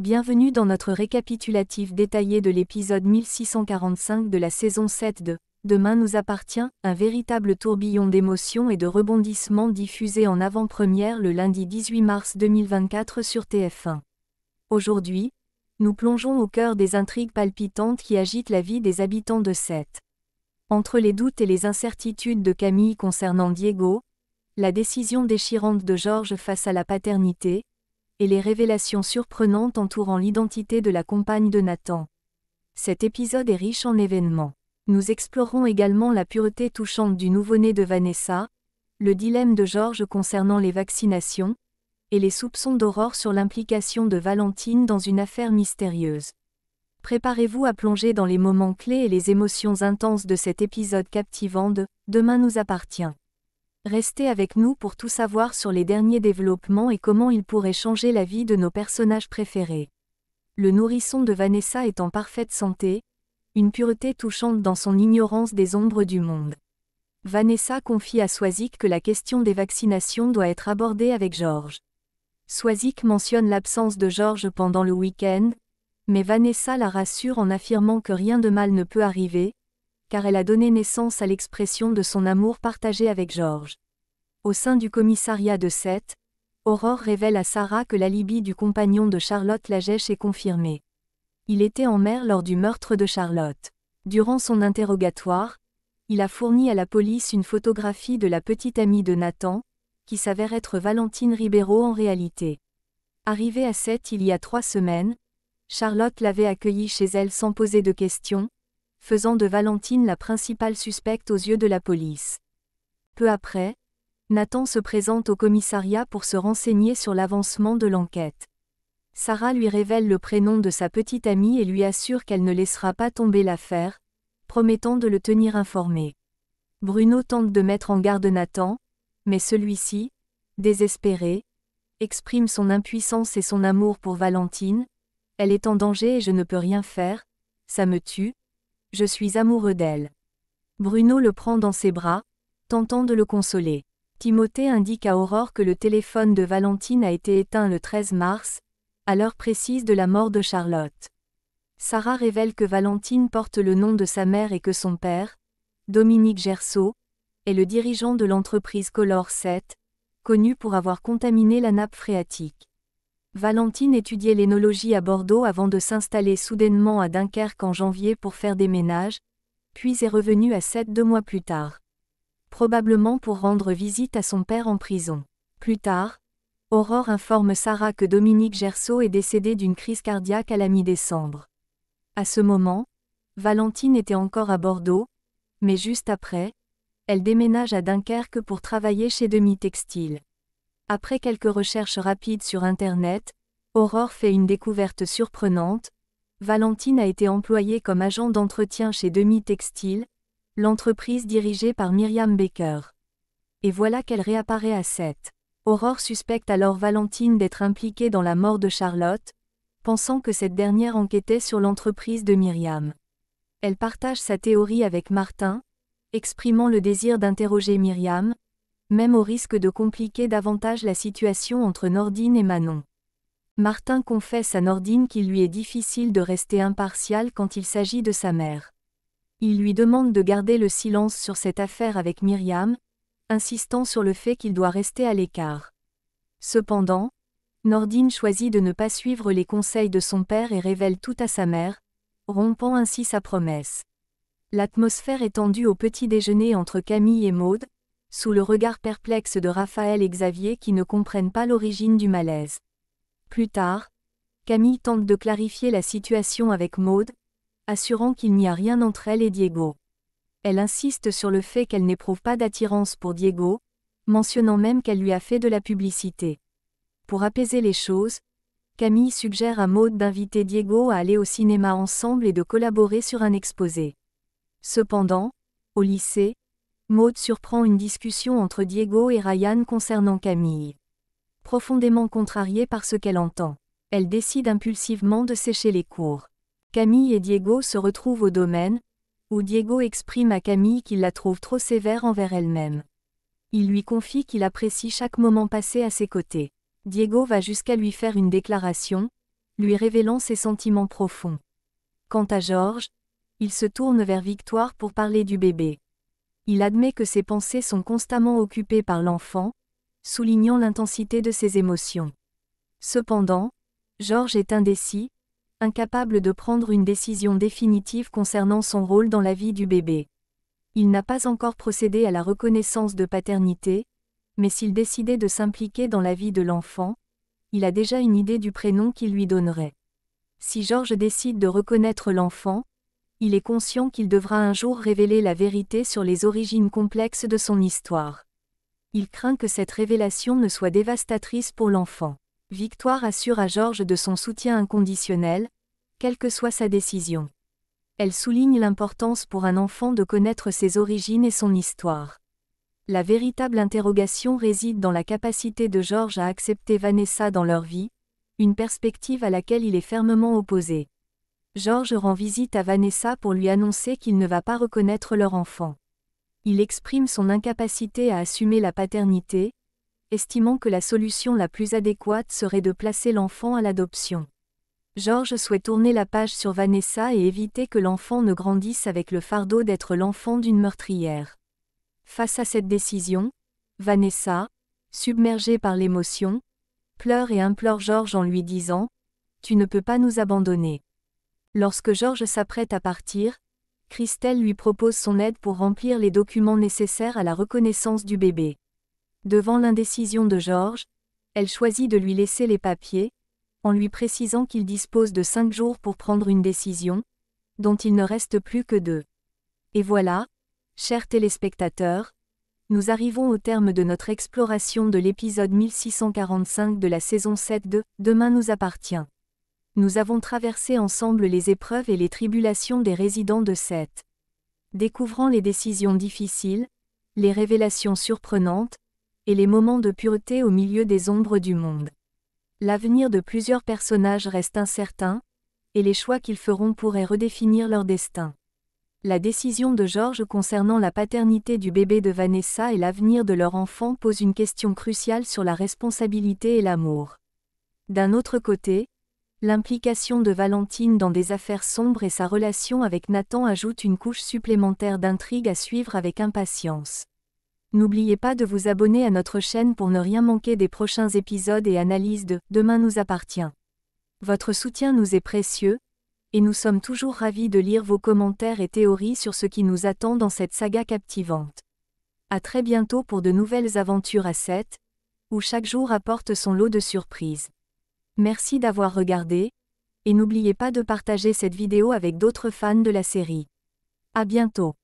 Bienvenue dans notre récapitulatif détaillé de l'épisode 1645 de la saison 7 de Demain nous appartient, un véritable tourbillon d'émotions et de rebondissements diffusé en avant-première le lundi 18 mars 2024 sur TF1. Aujourd'hui, nous plongeons au cœur des intrigues palpitantes qui agitent la vie des habitants de Sète. Entre les doutes et les incertitudes de Camille concernant Diego, la décision déchirante de Georges face à la paternité, et les révélations surprenantes entourant l'identité de la compagne de Nathan. Cet épisode est riche en événements. Nous explorons également la pureté touchante du nouveau-né de Vanessa, le dilemme de Georges concernant les vaccinations, et les soupçons d'Aurore sur l'implication de Valentine dans une affaire mystérieuse. Préparez-vous à plonger dans les moments clés et les émotions intenses de cet épisode captivant de Demain nous appartient. Restez avec nous pour tout savoir sur les derniers développements et comment ils pourraient changer la vie de nos personnages préférés. Le nourrisson de Vanessa est en parfaite santé, une pureté touchante dans son ignorance des ombres du monde. Vanessa confie à Swazik que la question des vaccinations doit être abordée avec Georges. Swazik mentionne l'absence de Georges pendant le week-end, mais Vanessa la rassure en affirmant que rien de mal ne peut arriver, car elle a donné naissance à l'expression de son amour partagé avec Georges. Au sein du commissariat de Sète, Aurore révèle à Sarah que l'alibi du compagnon de Charlotte Lagèche est confirmé. Il était en mer lors du meurtre de Charlotte. Durant son interrogatoire, il a fourni à la police une photographie de la petite amie de Nathan, qui s'avère être Valentine Ribeiro en réalité. Arrivée à Sète il y a trois semaines, Charlotte l'avait accueillie chez elle sans poser de questions, faisant de Valentine la principale suspecte aux yeux de la police. Peu après, Nathan se présente au commissariat pour se renseigner sur l'avancement de l'enquête. Sarah lui révèle le prénom de sa petite amie et lui assure qu'elle ne laissera pas tomber l'affaire, promettant de le tenir informé. Bruno tente de mettre en garde Nathan, mais celui-ci, désespéré, exprime son impuissance et son amour pour Valentine, elle est en danger et je ne peux rien faire, ça me tue, je suis amoureux d'elle. Bruno le prend dans ses bras, tentant de le consoler. Timothée indique à Aurore que le téléphone de Valentine a été éteint le 13 mars, à l'heure précise de la mort de Charlotte. Sarah révèle que Valentine porte le nom de sa mère et que son père, Dominique Gersault, est le dirigeant de l'entreprise Color 7, connue pour avoir contaminé la nappe phréatique. Valentine étudiait l'énologie à Bordeaux avant de s'installer soudainement à Dunkerque en janvier pour faire des ménages, puis est revenue à Sète deux mois plus tard. Probablement pour rendre visite à son père en prison. Plus tard, Aurore informe Sarah que Dominique Gersault est décédé d'une crise cardiaque à la mi-décembre. À ce moment, Valentine était encore à Bordeaux, mais juste après, elle déménage à Dunkerque pour travailler chez Demi Textile. Après quelques recherches rapides sur Internet, Aurore fait une découverte surprenante. Valentine a été employée comme agent d'entretien chez Demi Textile, l'entreprise dirigée par Myriam Baker. Et voilà qu'elle réapparaît à 7. Aurore suspecte alors Valentine d'être impliquée dans la mort de Charlotte, pensant que cette dernière enquêtait sur l'entreprise de Myriam. Elle partage sa théorie avec Martin, exprimant le désir d'interroger Myriam, même au risque de compliquer davantage la situation entre Nordine et Manon. Martin confesse à Nordine qu'il lui est difficile de rester impartial quand il s'agit de sa mère. Il lui demande de garder le silence sur cette affaire avec Myriam, insistant sur le fait qu'il doit rester à l'écart. Cependant, Nordine choisit de ne pas suivre les conseils de son père et révèle tout à sa mère, rompant ainsi sa promesse. L'atmosphère est tendue au petit déjeuner entre Camille et Maude, sous le regard perplexe de Raphaël et Xavier qui ne comprennent pas l'origine du malaise. Plus tard, Camille tente de clarifier la situation avec Maude, assurant qu'il n'y a rien entre elle et Diego. Elle insiste sur le fait qu'elle n'éprouve pas d'attirance pour Diego, mentionnant même qu'elle lui a fait de la publicité. Pour apaiser les choses, Camille suggère à Maude d'inviter Diego à aller au cinéma ensemble et de collaborer sur un exposé. Cependant, au lycée, Maud surprend une discussion entre Diego et Ryan concernant Camille. Profondément contrariée par ce qu'elle entend, elle décide impulsivement de sécher les cours. Camille et Diego se retrouvent au domaine, où Diego exprime à Camille qu'il la trouve trop sévère envers elle-même. Il lui confie qu'il apprécie chaque moment passé à ses côtés. Diego va jusqu'à lui faire une déclaration, lui révélant ses sentiments profonds. Quant à Georges, il se tourne vers Victoire pour parler du bébé il admet que ses pensées sont constamment occupées par l'enfant, soulignant l'intensité de ses émotions. Cependant, Georges est indécis, incapable de prendre une décision définitive concernant son rôle dans la vie du bébé. Il n'a pas encore procédé à la reconnaissance de paternité, mais s'il décidait de s'impliquer dans la vie de l'enfant, il a déjà une idée du prénom qu'il lui donnerait. Si Georges décide de reconnaître l'enfant, il est conscient qu'il devra un jour révéler la vérité sur les origines complexes de son histoire. Il craint que cette révélation ne soit dévastatrice pour l'enfant. Victoire assure à Georges de son soutien inconditionnel, quelle que soit sa décision. Elle souligne l'importance pour un enfant de connaître ses origines et son histoire. La véritable interrogation réside dans la capacité de Georges à accepter Vanessa dans leur vie, une perspective à laquelle il est fermement opposé. George rend visite à Vanessa pour lui annoncer qu'il ne va pas reconnaître leur enfant. Il exprime son incapacité à assumer la paternité, estimant que la solution la plus adéquate serait de placer l'enfant à l'adoption. George souhaite tourner la page sur Vanessa et éviter que l'enfant ne grandisse avec le fardeau d'être l'enfant d'une meurtrière. Face à cette décision, Vanessa, submergée par l'émotion, pleure et implore George en lui disant ⁇ Tu ne peux pas nous abandonner ⁇ Lorsque Georges s'apprête à partir, Christelle lui propose son aide pour remplir les documents nécessaires à la reconnaissance du bébé. Devant l'indécision de Georges, elle choisit de lui laisser les papiers, en lui précisant qu'il dispose de cinq jours pour prendre une décision, dont il ne reste plus que deux. Et voilà, chers téléspectateurs, nous arrivons au terme de notre exploration de l'épisode 1645 de la saison 7 de Demain nous appartient. Nous avons traversé ensemble les épreuves et les tribulations des résidents de Seth. Découvrant les décisions difficiles, les révélations surprenantes, et les moments de pureté au milieu des ombres du monde. L'avenir de plusieurs personnages reste incertain, et les choix qu'ils feront pourraient redéfinir leur destin. La décision de Georges concernant la paternité du bébé de Vanessa et l'avenir de leur enfant pose une question cruciale sur la responsabilité et l'amour. D'un autre côté, L'implication de Valentine dans des affaires sombres et sa relation avec Nathan ajoutent une couche supplémentaire d'intrigue à suivre avec impatience. N'oubliez pas de vous abonner à notre chaîne pour ne rien manquer des prochains épisodes et analyses de Demain nous appartient. Votre soutien nous est précieux, et nous sommes toujours ravis de lire vos commentaires et théories sur ce qui nous attend dans cette saga captivante. À très bientôt pour de nouvelles aventures à 7, où chaque jour apporte son lot de surprises. Merci d'avoir regardé, et n'oubliez pas de partager cette vidéo avec d'autres fans de la série. À bientôt